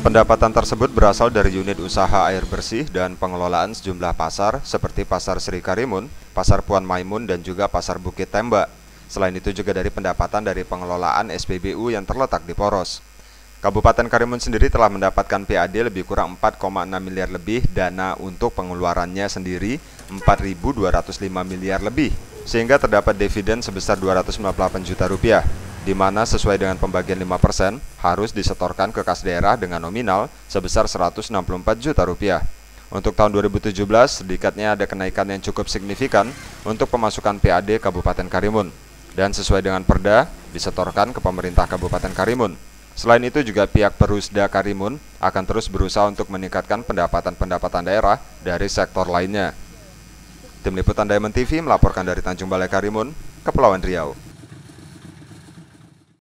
Pendapatan tersebut berasal dari unit usaha air bersih dan pengelolaan sejumlah pasar seperti Pasar Sri Karimun, Pasar Puan Maimun, dan juga Pasar Bukit Tembak. Selain itu juga dari pendapatan dari pengelolaan SPBU yang terletak di Poros. Kabupaten Karimun sendiri telah mendapatkan PAD lebih kurang 4,6 miliar lebih dana untuk pengeluarannya sendiri 4.205 miliar lebih, sehingga terdapat dividen sebesar 258 juta rupiah di mana sesuai dengan pembagian 5% harus disetorkan ke kas daerah dengan nominal sebesar 164 juta rupiah. Untuk tahun 2017, sedikitnya ada kenaikan yang cukup signifikan untuk pemasukan PAD Kabupaten Karimun. Dan sesuai dengan perda, disetorkan ke pemerintah Kabupaten Karimun. Selain itu juga pihak Perusda Karimun akan terus berusaha untuk meningkatkan pendapatan-pendapatan daerah dari sektor lainnya. Tim Liputan Diamond TV melaporkan dari Tanjung Balai Karimun, Kepulauan Riau.